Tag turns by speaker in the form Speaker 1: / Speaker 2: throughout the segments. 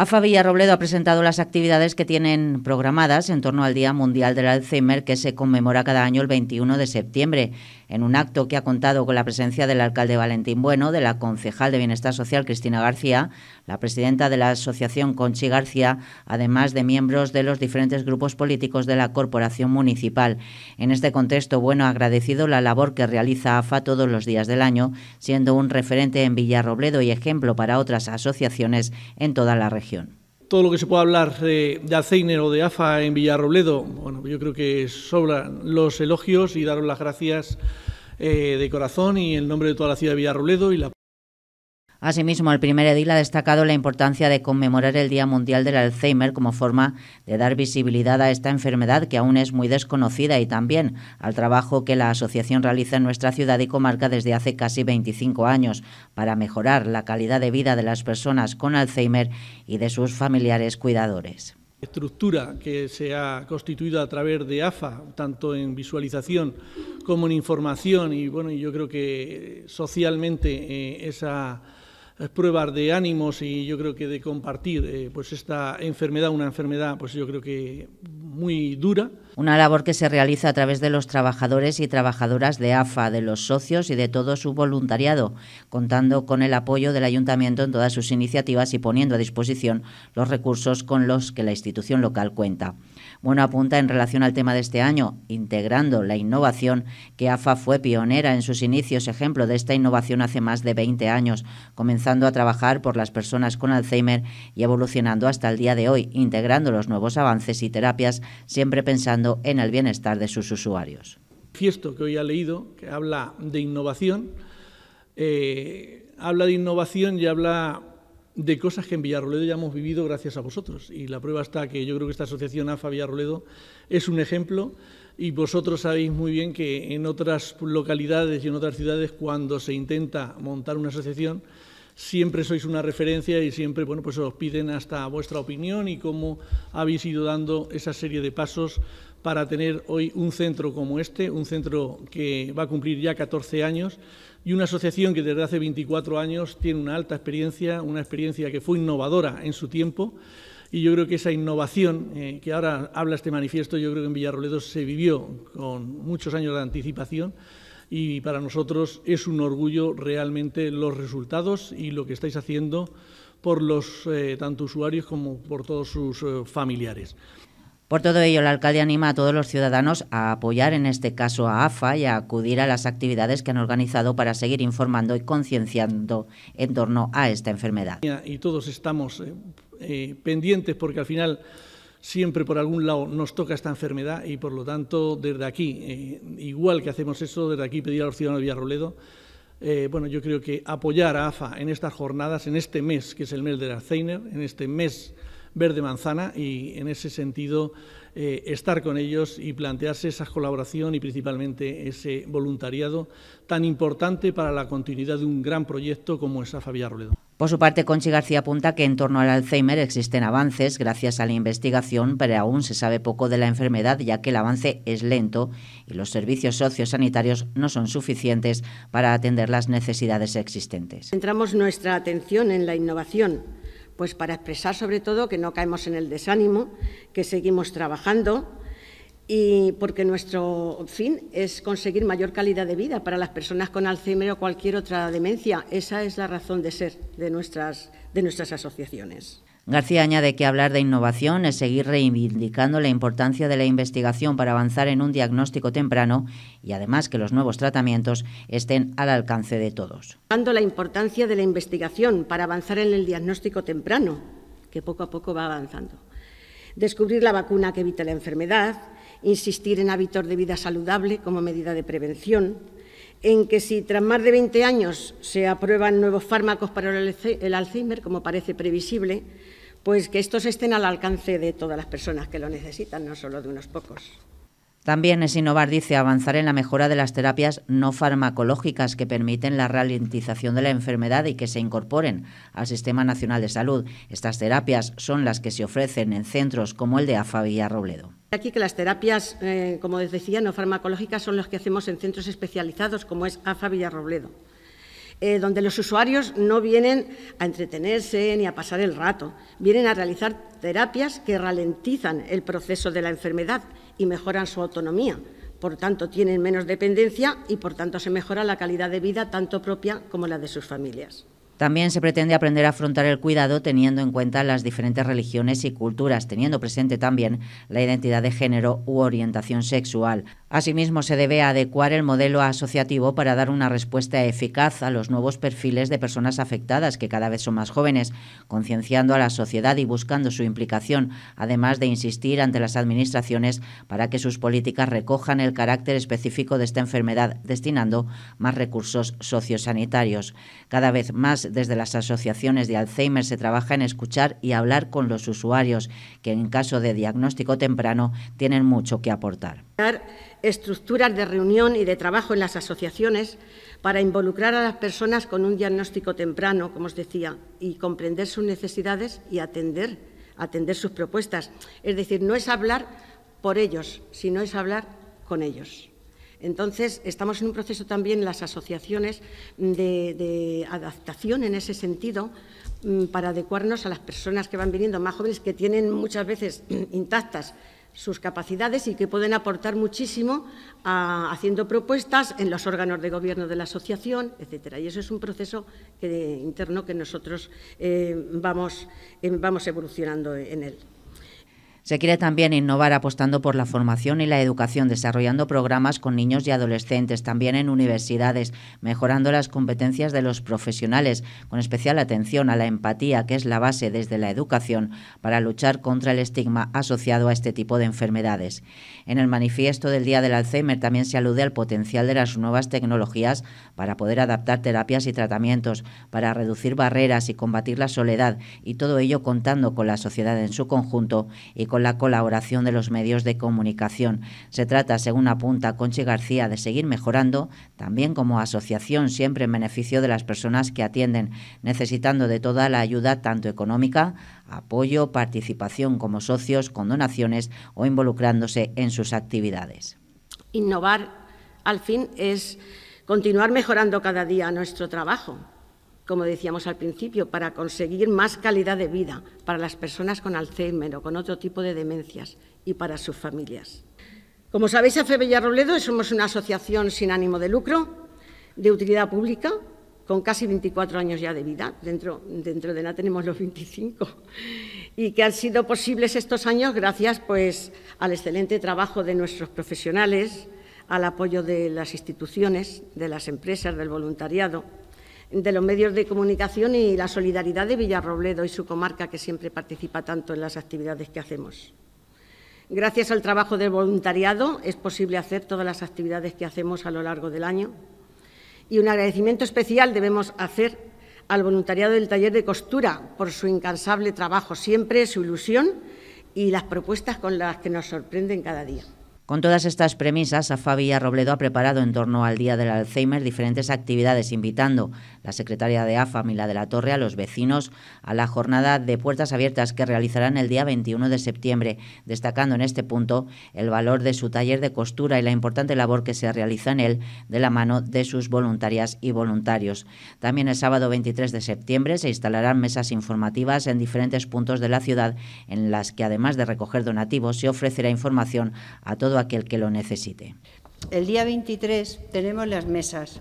Speaker 1: AFA Robledo ha presentado las actividades que tienen programadas en torno al Día Mundial del Alzheimer que se conmemora cada año el 21 de septiembre, en un acto que ha contado con la presencia del alcalde Valentín Bueno, de la concejal de Bienestar Social Cristina García, la presidenta de la asociación Conchi García, además de miembros de los diferentes grupos políticos de la corporación municipal. En este contexto, bueno, agradecido la labor que realiza AFA todos los días del año, siendo un referente en Villarrobledo y ejemplo para otras asociaciones en toda la región
Speaker 2: todo lo que se pueda hablar de Aceñero o de AFA en Villarrobledo, bueno, yo creo que sobran los elogios y daros las gracias eh, de corazón y en nombre de toda la ciudad de Villarrobledo y la
Speaker 1: Asimismo, el primer edil ha destacado la importancia de conmemorar el Día Mundial del Alzheimer como forma de dar visibilidad a esta enfermedad que aún es muy desconocida y también al trabajo que la asociación realiza en nuestra ciudad y comarca desde hace casi 25 años para mejorar la calidad de vida de las personas con Alzheimer y de sus familiares cuidadores
Speaker 2: estructura que se ha constituido a través de AFA, tanto en visualización como en información, y bueno, yo creo que socialmente eh, esa eh, pruebas de ánimos y yo creo que de compartir eh, pues esta enfermedad, una enfermedad pues yo creo que muy dura,
Speaker 1: una labor que se realiza a través de los trabajadores y trabajadoras de AFA, de los socios y de todo su voluntariado, contando con el apoyo del ayuntamiento en todas sus iniciativas y poniendo a disposición los recursos con los que la institución local cuenta. Bueno, apunta en relación al tema de este año, integrando la innovación, que AFA fue pionera en sus inicios, ejemplo de esta innovación hace más de 20 años, comenzando a trabajar por las personas con Alzheimer y evolucionando hasta el día de hoy, integrando los nuevos avances y terapias, siempre pensando en el bienestar de sus usuarios.
Speaker 2: Fiesto que hoy ha leído, que habla de innovación, eh, habla de innovación y habla de cosas que en Villarroledo ya hemos vivido gracias a vosotros. Y la prueba está que yo creo que esta asociación AFA Villarroledo es un ejemplo y vosotros sabéis muy bien que en otras localidades y en otras ciudades cuando se intenta montar una asociación siempre sois una referencia y siempre, bueno, pues os piden hasta vuestra opinión y cómo habéis ido dando esa serie de pasos para tener hoy un centro como este, un centro que va a cumplir ya 14 años y una asociación que desde hace 24 años tiene una alta experiencia, una experiencia que fue innovadora en su tiempo y yo creo que esa innovación eh, que ahora habla este manifiesto, yo creo que en Villarroledo se vivió con muchos años de anticipación y para nosotros es un orgullo realmente los resultados y lo que estáis haciendo por los eh, tanto usuarios como por todos sus eh, familiares.
Speaker 1: Por todo ello, la Alcaldía anima a todos los ciudadanos a apoyar, en este caso a AFA, y a acudir a las actividades que han organizado para seguir informando y concienciando en torno a esta enfermedad.
Speaker 2: Y todos estamos eh, pendientes porque al final siempre por algún lado nos toca esta enfermedad y por lo tanto desde aquí, eh, igual que hacemos eso, desde aquí pedir a los ciudadanos de Villarroledo, eh, bueno, yo creo que apoyar a AFA en estas jornadas, en este mes, que es el mes del Alzheimer, en este mes verde manzana y en ese sentido eh, estar con ellos y plantearse esa colaboración y principalmente ese voluntariado tan importante para la continuidad de un gran proyecto como es Fabián Roledo".
Speaker 1: Por su parte, Conchi García apunta que en torno al Alzheimer existen avances gracias a la investigación, pero aún se sabe poco de la enfermedad ya que el avance es lento y los servicios sociosanitarios no son suficientes para atender las necesidades existentes.
Speaker 3: Centramos nuestra atención en la innovación pues para expresar sobre todo que no caemos en el desánimo, que seguimos trabajando y porque nuestro fin es conseguir mayor calidad de vida para las personas con Alzheimer o cualquier otra demencia. Esa es la razón de ser de nuestras, de nuestras asociaciones.
Speaker 1: García añade que hablar de innovación es seguir reivindicando la importancia de la investigación para avanzar en un diagnóstico temprano y además que los nuevos tratamientos estén al alcance de todos.
Speaker 3: Dando la importancia de la investigación para avanzar en el diagnóstico temprano, que poco a poco va avanzando. Descubrir la vacuna que evita la enfermedad, insistir en hábitos de vida saludable como medida de prevención, en que si tras más de 20 años se aprueban nuevos fármacos para el Alzheimer, como parece previsible, pues que estos estén al alcance de todas las personas que lo necesitan, no solo de unos pocos.
Speaker 1: También es innovar, dice, avanzar en la mejora de las terapias no farmacológicas que permiten la ralentización de la enfermedad y que se incorporen al Sistema Nacional de Salud. Estas terapias son las que se ofrecen en centros como el de AFA Villarrobledo.
Speaker 3: Aquí que las terapias, eh, como decía, no farmacológicas son las que hacemos en centros especializados como es AFA Villarrobledo. Eh, donde los usuarios no vienen a entretenerse ni a pasar el rato, vienen a realizar terapias que ralentizan el proceso de la enfermedad y mejoran su autonomía. Por tanto, tienen menos dependencia y, por tanto, se mejora la calidad de vida tanto propia como la de sus familias.
Speaker 1: También se pretende aprender a afrontar el cuidado teniendo en cuenta las diferentes religiones y culturas, teniendo presente también la identidad de género u orientación sexual. Asimismo, se debe adecuar el modelo asociativo para dar una respuesta eficaz a los nuevos perfiles de personas afectadas, que cada vez son más jóvenes, concienciando a la sociedad y buscando su implicación, además de insistir ante las administraciones para que sus políticas recojan el carácter específico de esta enfermedad, destinando más recursos sociosanitarios. Cada vez más desde las asociaciones de Alzheimer se trabaja en escuchar y hablar con los usuarios, que en caso de diagnóstico temprano tienen mucho que aportar.
Speaker 3: Estructuras de reunión y de trabajo en las asociaciones para involucrar a las personas con un diagnóstico temprano, como os decía, y comprender sus necesidades y atender, atender sus propuestas. Es decir, no es hablar por ellos, sino es hablar con ellos. Entonces, estamos en un proceso también las asociaciones mm, de, adaptación en ese sentido mm, para adecuarnos a las personas que van viniendo más jóvenes que tienen muchas veces intactas sus capacidades y que pueden aportar muchísimo haciendo propuestas en los órganos de gobierno de la asociación, etcétera. Y eso es un proceso interno que nosotros eh, eh, vamos evolucionando en él.
Speaker 1: Se quiere también innovar apostando por la formación y la educación, desarrollando programas con niños y adolescentes, también en universidades, mejorando las competencias de los profesionales, con especial atención a la empatía, que es la base desde la educación, para luchar contra el estigma asociado a este tipo de enfermedades. En el manifiesto del Día del Alzheimer también se alude al potencial de las nuevas tecnologías para poder adaptar terapias y tratamientos, para reducir barreras y combatir la soledad, y todo ello contando con la sociedad en su conjunto y con la colaboración de los medios de comunicación. Se trata, según apunta Conchi García, de seguir mejorando, también como asociación, siempre en beneficio de las personas que atienden, necesitando de toda la ayuda, tanto económica, apoyo, participación como socios, con donaciones o involucrándose en sus actividades.
Speaker 3: Innovar, al fin, es continuar mejorando cada día nuestro trabajo como decíamos al principio, para conseguir más calidad de vida para las personas con Alzheimer o con otro tipo de demencias y para sus familias. Como sabéis, AFE Robledo somos una asociación sin ánimo de lucro, de utilidad pública, con casi 24 años ya de vida, dentro, de nada tenemos los 25, y que han sido posibles estos años gracias pues, al excelente trabajo de nuestros profesionales, al apoyo de las instituciones, de las empresas, del voluntariado, de los medios de comunicación y la solidaridad de Villarrobledo y su comarca, que siempre participa tanto en las actividades que hacemos. Gracias al trabajo del voluntariado es posible hacer todas las actividades que hacemos a lo largo del año. Y un agradecimiento especial debemos hacer al voluntariado del taller de costura por su incansable trabajo, siempre su ilusión y las propuestas con las que nos sorprenden cada día.
Speaker 1: Con todas estas premisas, AFA Robledo ha preparado en torno al Día del Alzheimer diferentes actividades, invitando la secretaria de AFA, Mila de la Torre, a los vecinos a la jornada de puertas abiertas que realizarán el día 21 de septiembre, destacando en este punto el valor de su taller de costura y la importante labor que se realiza en él de la mano de sus voluntarias y voluntarios. También el sábado 23 de septiembre se instalarán mesas informativas en diferentes puntos de la ciudad, en las que además de recoger donativos, se ofrecerá información a todo aquel que lo necesite.
Speaker 4: El día 23 tenemos las mesas.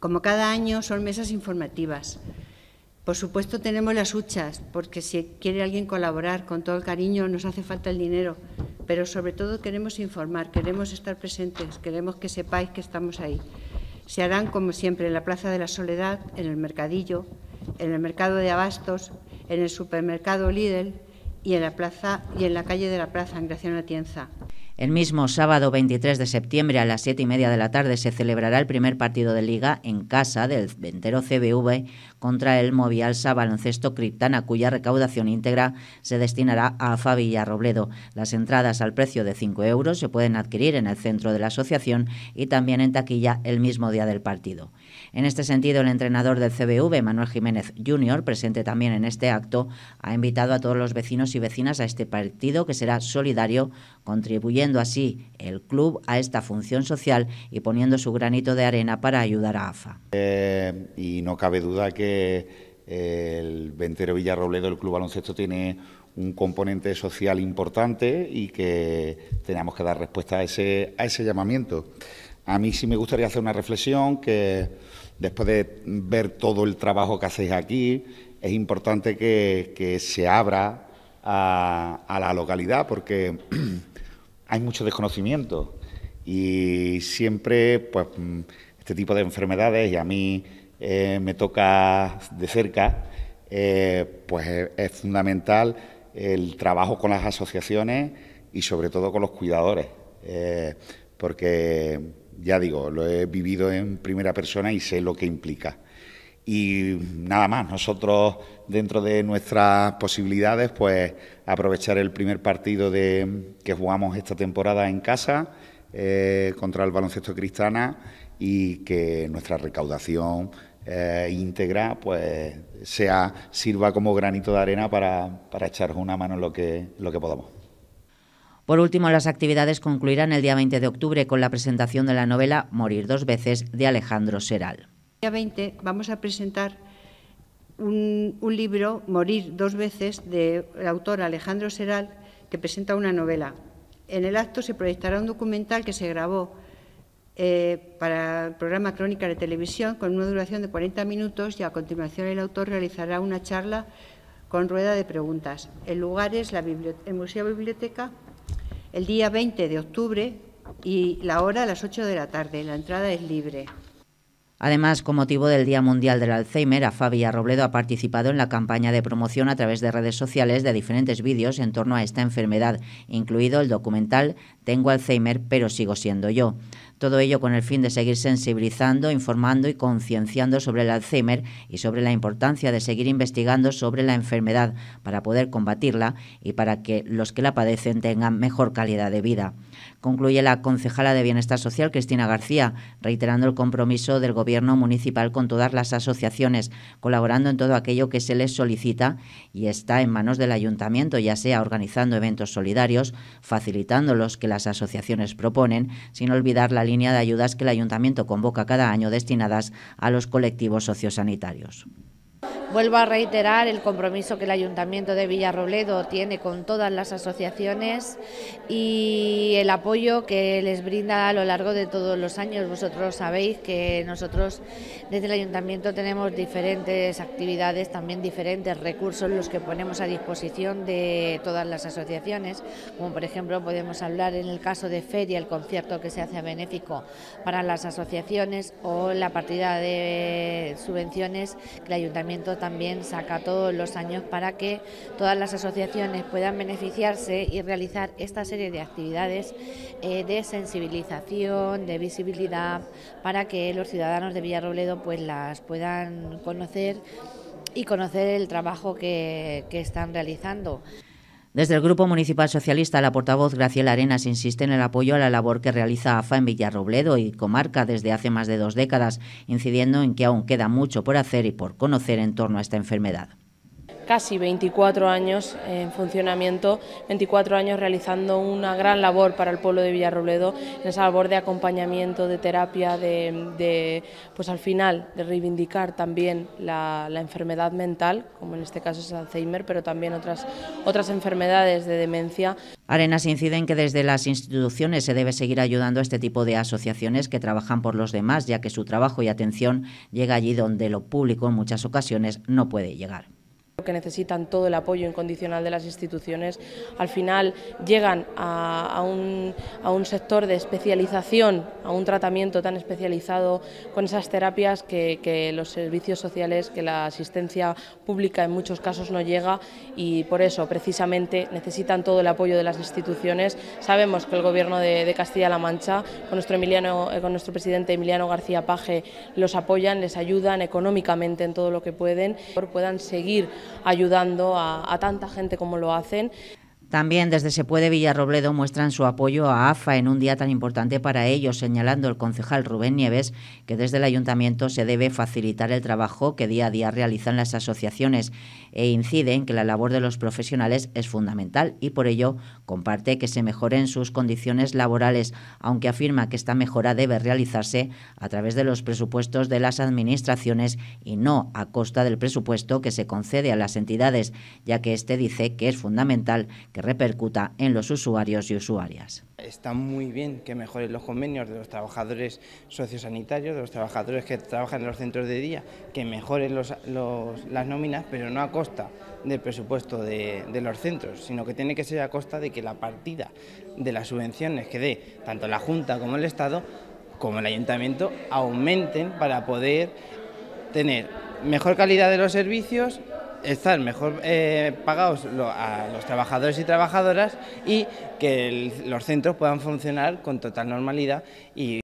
Speaker 4: Como cada año son mesas informativas. Por supuesto tenemos las huchas, porque si quiere alguien colaborar con todo el cariño nos hace falta el dinero, pero sobre todo queremos informar, queremos estar presentes, queremos que sepáis que estamos ahí. Se harán, como siempre, en la Plaza de la Soledad, en el Mercadillo, en el Mercado de Abastos, en el Supermercado Lidl y en la, plaza, y en la calle de la Plaza, en Graciano Atienza.
Speaker 1: El mismo sábado 23 de septiembre a las 7 y media de la tarde se celebrará el primer partido de liga en casa del ventero CBV contra el Movialsa Baloncesto Criptana, cuya recaudación íntegra se destinará a a Robledo. Las entradas al precio de 5 euros se pueden adquirir en el centro de la asociación y también en taquilla el mismo día del partido. En este sentido, el entrenador del CBV, Manuel Jiménez Jr., presente también en este acto, ha invitado a todos los vecinos y vecinas a este partido que será solidario, contribuyendo así el club a esta función social y poniendo su granito de arena para ayudar a AFA.
Speaker 5: Eh, y no cabe duda que eh, el Ventero Villarrobledo, el Club Baloncesto, tiene un componente social importante y que tenemos que dar respuesta a ese, a ese llamamiento. A mí sí me gustaría hacer una reflexión que después de ver todo el trabajo que hacéis aquí, es importante que, se abra a, la localidad porque hay mucho desconocimiento y siempre pues este tipo de enfermedades y a mí eh, me toca de cerca, eh, pues es, fundamental el trabajo con las asociaciones y sobre todo con los cuidadores, eh, porque ya digo, lo he vivido en primera persona y sé lo que implica. Y nada más, nosotros dentro de nuestras posibilidades, pues aprovechar el primer partido que jugamos esta temporada en casa eh, contra el baloncesto cristana y que nuestra recaudación eh, íntegra pues sea sirva como granito de arena para, para una mano en lo que, lo que podamos.
Speaker 1: Por último, las actividades concluirán el día 20 de octubre con la presentación de la novela Morir dos veces de Alejandro Seral. El
Speaker 4: día 20 vamos a presentar un, libro, Morir dos veces, del autor Alejandro Seral, que presenta una novela. En el acto se proyectará un documental que se grabó eh, para el programa Crónica de Televisión con una duración de 40 minutos y a continuación el autor realizará una charla con rueda de preguntas. El lugar es la el Museo Biblioteca el día 20 de octubre y la hora a las 8 de la tarde. La entrada es libre.
Speaker 1: Además, con motivo del Día Mundial del Alzheimer, a fabia Robledo ha participado en la campaña de promoción a través de redes sociales de diferentes vídeos en torno a esta enfermedad, incluido el documental tengo Alzheimer, pero sigo siendo yo. Todo ello con el fin de seguir sensibilizando, informando y concienciando sobre el Alzheimer y sobre la importancia de seguir investigando sobre la enfermedad para poder combatirla y para que los que la padecen tengan mejor calidad de vida. Concluye la concejala de Bienestar Social, Cristina García, reiterando el compromiso del Gobierno municipal con todas las asociaciones, colaborando en todo aquello que se les solicita y está en manos del Ayuntamiento, ya sea organizando eventos solidarios, facilitándolos que las asociaciones proponen, sin olvidar la línea de ayudas que el ayuntamiento convoca cada año destinadas a los colectivos sociosanitarios.
Speaker 4: Vuelvo a reiterar el compromiso que el Ayuntamiento de Villarrobledo tiene con todas las asociaciones y el apoyo que les brinda a lo largo de todos los años. Vosotros sabéis que nosotros desde el Ayuntamiento tenemos diferentes actividades, también diferentes recursos los que ponemos a disposición de todas las asociaciones, como por ejemplo podemos hablar en el caso de feria, el concierto que se hace benéfico para las asociaciones o la partida de subvenciones que el Ayuntamiento también saca todos los años para que todas las asociaciones puedan beneficiarse y realizar esta serie de actividades eh, de sensibilización, de visibilidad, para que los ciudadanos de Villarrobledo pues, las puedan conocer y conocer el trabajo que están realizando.
Speaker 1: Desde el Grupo Municipal Socialista, la portavoz Graciela Arenas insiste en el apoyo a la labor que realiza AFA en Villarrobledo y comarca desde hace más de dos décadas, incidiendo en que aún queda mucho por hacer y por conocer en torno a esta enfermedad
Speaker 6: casi 24 años en funcionamiento, 24 años realizando una gran labor para el pueblo de Villarrobledo, en esa labor de acompañamiento, de terapia, de, pues al final de reivindicar también la, enfermedad mental, como en este caso es Alzheimer, pero también otras, otras enfermedades de demencia.
Speaker 1: Arenas incide en que desde las instituciones se debe seguir ayudando a este tipo de asociaciones que trabajan por los demás, ya que su trabajo y atención llega allí donde lo público en muchas ocasiones no puede llegar
Speaker 6: que necesitan todo el apoyo incondicional de las instituciones, al final llegan a, un, sector de especialización, a un tratamiento tan especializado con esas terapias que, los servicios sociales, que la asistencia pública en muchos casos no llega y por eso precisamente necesitan todo el apoyo de las instituciones. Sabemos que el Gobierno de, Castilla-La Mancha, con nuestro, Emiliano, eh, con nuestro presidente Emiliano García Paje, los apoyan, les ayudan económicamente en todo lo que pueden, puedan seguir ayudando a, tanta gente como lo hacen.
Speaker 1: También desde Se Puede Villarrobledo muestran su apoyo a AFA en un día tan importante para ellos, señalando el concejal Rubén Nieves que desde el ayuntamiento se debe facilitar el trabajo que día a día realizan las asociaciones e incide en que la labor de los profesionales es fundamental y por ello comparte que se mejoren sus condiciones laborales, aunque afirma que esta mejora debe realizarse a través de los presupuestos de las administraciones y no a costa del presupuesto que se concede a las entidades, ya que este dice que es fundamental que repercuta en los usuarios y usuarias.
Speaker 6: Está muy bien que mejoren los convenios de los trabajadores sociosanitarios, de los trabajadores que trabajan en los centros de día, que mejoren las nóminas, pero no a costa del presupuesto de, de, los centros, sino que tiene que ser a costa de que la partida de las subvenciones que dé tanto la Junta como el Estado, como el Ayuntamiento, aumenten para poder tener mejor calidad de los servicios ...estar mejor eh, pagados a los trabajadores y trabajadoras y que los centros puedan funcionar con total normalidad y